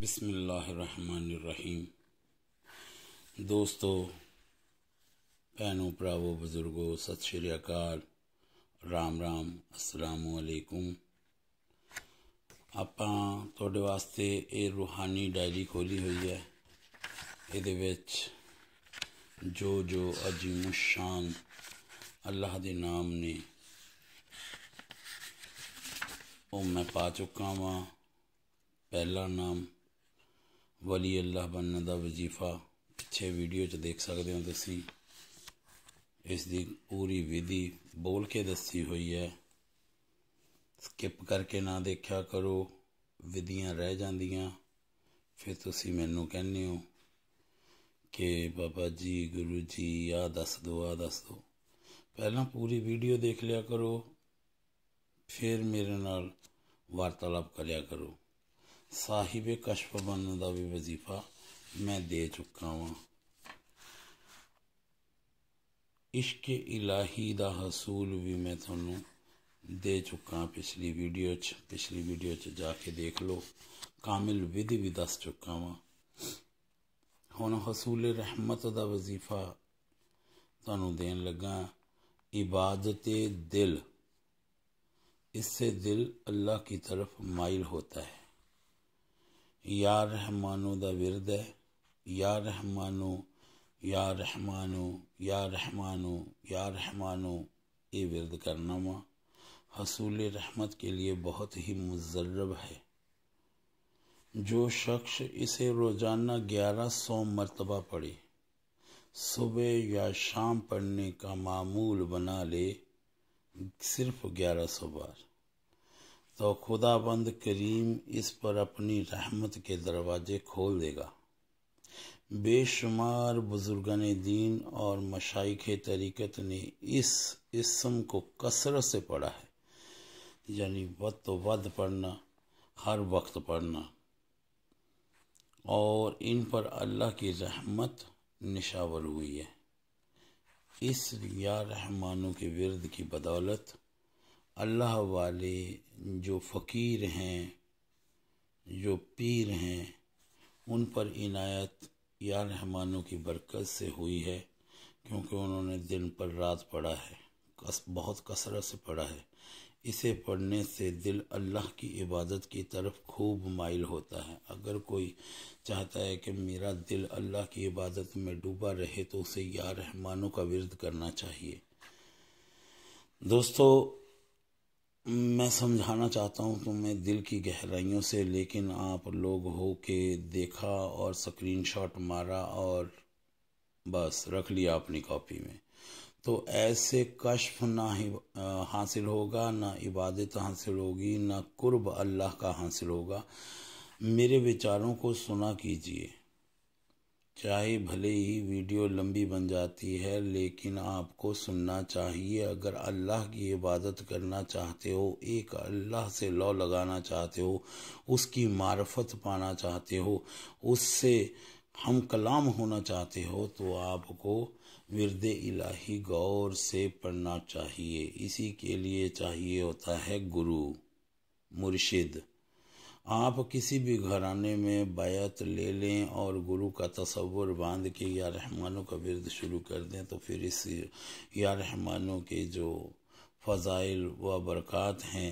बिसमीम दोस्तों भैनों भ्रावो बुज़ुर्गो सत श्री अकाल राम राम असलामकुम आप वास्ते ये रूहानी डायरी खोली हुई है ये जो जो अजीम शान अल्लाह के नाम ने वो मैं पा चुका वहाँ पहला नाम ਵਲੀ ਅੱਲਾਹ ਬਣਨ ਦਾ ਵਜ਼ੀਫਾ ਪਿੱਛੇ ਵੀਡੀਓ 'ਚ ਦੇਖ ਸਕਦੇ ਹੋ ਤੁਸੀਂ ਇਸ ਦੀ ਪੂਰੀ ਵਿਧੀ ਬੋਲ ਕੇ ਦੱਸੀ ਹੋਈ ਹੈ ਸਕਿਪ ਕਰਕੇ ਨਾ ਦੇਖਿਆ ਕਰੋ ਵਿਧੀਆਂ ਰਹਿ ਜਾਂਦੀਆਂ ਫਿਰ ਤੁਸੀਂ ਮੈਨੂੰ ਕਹਿੰਦੇ ਹੋ ਕਿ ਬਾਬਾ ਜੀ ਗੁਰੂ ਜੀ ਆ ਦੱਸ ਦੋ ਆ ਦੱਸ ਦੋ ਪਹਿਲਾਂ ਪੂਰੀ ਵੀਡੀਓ ਦੇਖ ਲਿਆ ਕਰੋ ਫਿਰ ਮੇਰੇ ਨਾਲ ਵਾਰਤਾਲਾਪ ਕਰਿਆ ਕਰੋ साहिब कशप बन का भी वजीफा मैं दे चुका वा इश्क इलाही का हसूल भी मैं थोनों दे चुका पिछली वीडियो च पिछली वीडियो च जाके देख लो कामिल विधि भी दस चुका वा हूँ हसूल रहमत का वजीफा थानू दे लगा इबादत दिल इससे दिल अल्लाह की तरफ माइल होता है या रहमानो दा विरद है या रहमानो या रहमानो या रहमानो या रहमानो ये विरद करना माँ हसूल रहमत के लिए बहुत ही मुजर्रब है जो शख्स इसे रोज़ाना ग्यारह सौ मरतबा पढ़े सुबह या शाम पढ़ने का मामूल बना ले सिर्फ ग्यारह सौ बार तो खुदाबंद करीम इस पर अपनी रहमत के दरवाजे खोल देगा बेशुमार बुजुर्गन दीन और मशाइक तरीक़त ने इस इसम को कसरत से पढ़ा है यानी वद तो वद पढ़ना हर वक्त पढ़ना और इन पर अल्लाह की रहमत निशावर हुई है इस या रहमानों के विरद की बदौलत अल्लाह वाले जो फ़कीर हैं जो पीर हैं उन पर इनायत या रहमानों की बरकत से हुई है क्योंकि उन्होंने दिन पर रात पढ़ा है कस बहुत कसरत से पढ़ा है इसे पढ़ने से दिल अल्लाह की इबादत की तरफ खूब माइल होता है अगर कोई चाहता है कि मेरा दिल अल्लाह की इबादत में डूबा रहे तो उसे या रहमानों का विरद करना चाहिए दोस्तों मैं समझाना चाहता हूँ तुम्हें दिल की गहराइयों से लेकिन आप लोग हो के देखा और स्क्रीनशॉट मारा और बस रख लिया अपनी कॉपी में तो ऐसे कश्फ ना ही हासिल होगा ना इबादत हासिल होगी ना कुर्ब अल्लाह का हासिल होगा मेरे विचारों को सुना कीजिए चाहे भले ही वीडियो लंबी बन जाती है लेकिन आपको सुनना चाहिए अगर अल्लाह की इबादत करना चाहते हो एक अल्लाह से लॉ लगाना चाहते हो उसकी मारफत पाना चाहते हो उससे हम कलाम होना चाहते हो तो आपको विरद इलाही गौर से पढ़ना चाहिए इसी के लिए चाहिए होता है गुरु मुर्शिद आप किसी भी घराने में बायत ले लें और गुरु का तस्वुर बांध के या रहमानों का विरद शुरू कर दें तो फिर इस या रहमानों के जो फ़ज़ाइल व बरक़ात हैं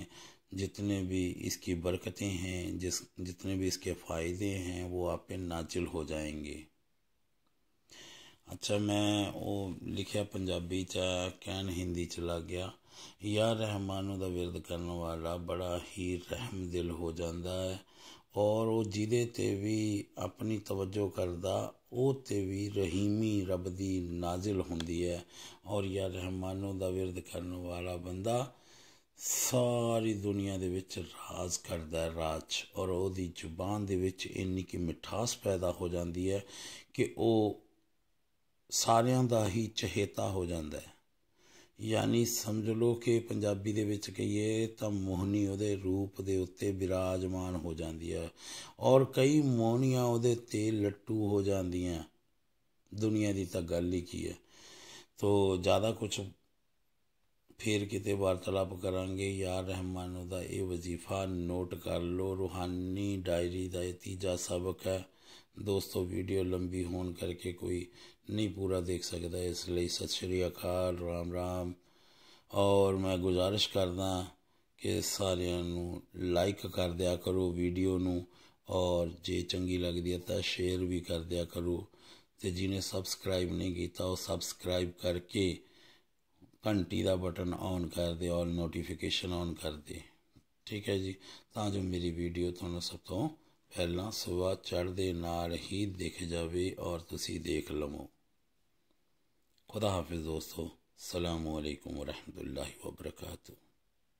जितने भी इसकी बरकतें हैं जिस जितने भी इसके फ़ायदे हैं वो आप पे नाचिल हो जाएंगे अच्छा मैं वो लिखा पंजाबी चा कैन हिंदी चला गया ਯਾ ਰਹਿਮਾਨੂ ਦਾ ਵਿਰਦ ਕਰਨ ਵਾਲਾ ਬੜਾ ਹੀ ਰਹਿਮ ਦਿਲ ਹੋ ਜਾਂਦਾ ਹੈ ਔਰ ਉਹ ਜਿਹਦੇ ਤੇ ਵੀ ਆਪਣੀ ਤਵੱਜੋ ਕਰਦਾ ਉਹ ਤੇ ਵੀ ਰਹੀਮੀ ਰੱਬ ਦੀ ਨਾਜ਼ਿਲ ਹੁੰਦੀ ਹੈ ਔਰ ਯਾ ਰਹਿਮਾਨੂ ਦਾ ਵਿਰਦ ਕਰਨ ਵਾਲਾ ਬੰਦਾ ਸਾਰੀ ਦੁਨੀਆ ਦੇ ਵਿੱਚ ਰਾਜ਼ ਕਰਦਾ ਹੈ ਰਾਜ ਔਰ ਉਹਦੀ ਜ਼ੁਬਾਨ ਦੇ ਵਿੱਚ ਇੰਨੀ ਕਿ ਮਿਠਾਸ ਪੈਦਾ ਹੋ ਜਾਂਦੀ ਹੈ ਕਿ ਉਹ ਸਾਰਿਆਂ ਦਾ ਹੀ ਚਹੇਤਾ ਹੋ ਜਾਂਦਾ ਹੈ ਯਾਨੀ ਸਮਝ ਲਓ ਕਿ ਪੰਜਾਬੀ ਦੇ ਵਿੱਚ ਕਹੀਏ ਤਾਂ ਮੋਹਨੀ ਉਹਦੇ ਰੂਪ ਦੇ ਉੱਤੇ ਬਿਰਾਜਮਾਨ ਹੋ ਜਾਂਦੀ ਹੈ ਔਰ ਕਈ ਮੋਹਨੀਆਂ ਉਹਦੇ ਤੇ ਲੱਟੂ ਹੋ ਜਾਂਦੀਆਂ ਦੁਨੀਆ ਦੀ ਤਾਂ ਗੱਲ ਹੀ ਕੀ ਹੈ ਤੋਂ ਜ਼ਿਆਦਾ ਕੁਝ ਫੇਰ ਕਿਤੇ ਵਾਰਤਾਲਾਪ ਕਰਾਂਗੇ ਯਾਰ ਰਹਿਮਾਨ ਦਾ ਇਹ ਵਜ਼ੀਫਾ ਨੋਟ ਕਰ ਲਓ ਰੂਹਾਨੀ ਡਾਇਰੀ ਦਾ ਇਹ ਤੀਜਾ ਸਬਕ ਹੈ ਦੋਸਤੋ ਵੀਡੀਓ ਲੰਬੀ ਹੋਣ ਕਰਕੇ ਕੋਈ ਨਹੀਂ ਪੂਰਾ ਦੇਖ ਸਕਦਾ ਇਸ ਲਈ ਸਤਿ ਸ਼੍ਰੀ ਅਕਾਲ ਰਾਮ ਰਾਮ ਔਰ ਮੈਂ ਗੁਜ਼ਾਰਿਸ਼ ਕਰਦਾ ਕਿ ਸਾਰਿਆਂ ਨੂੰ ਲਾਈਕ ਕਰ ਦਿਆ ਕਰੋ ਵੀਡੀਓ ਨੂੰ ਔਰ ਜੇ ਚੰਗੀ ਲੱਗਦੀ ਹੈ ਤਾਂ ਸ਼ੇਅਰ ਵੀ ਕਰ ਦਿਆ ਕਰੋ ਤੇ ਜਿਹਨੇ ਸਬਸਕ੍ਰਾਈਬ ਨਹੀਂ ਕੀਤਾ ਉਹ ਸਬਸਕ੍ਰਾਈਬ ਕਰਕੇ ਘੰਟੀ ਦਾ ਬਟਨ ਔਨ ਕਰ ਦੇ ਔਰ ਨੋਟੀਫਿਕੇਸ਼ਨ ਔਨ ਕਰ ਦੇ ਠੀਕ ਹੈ ਜੀ ਤਾਂ ਜੋ ਮੇਰੀ ਵੀਡੀਓ ਤੁਹਾਨੂੰ ਸਭ ਤੋਂ ਪਹਿਲਾਂ ਸੁਆ ਚੜ੍ਹਦੇ ਨਾਲ ਹੀ ਦਿਖ ਜਾਵੇ ਔਰ ਤੁਸੀਂ ਦੇਖ ਲਵੋ ਖੁਦਾ ਹਾਫਿਜ਼ ਦੋਸਤੋ ਅਸਲਾਮੁਅਲੈਕਮ ਵਰਹਿਮਤੁਲਲਾਹਿ ਵਬਰਕਾਤੁਹ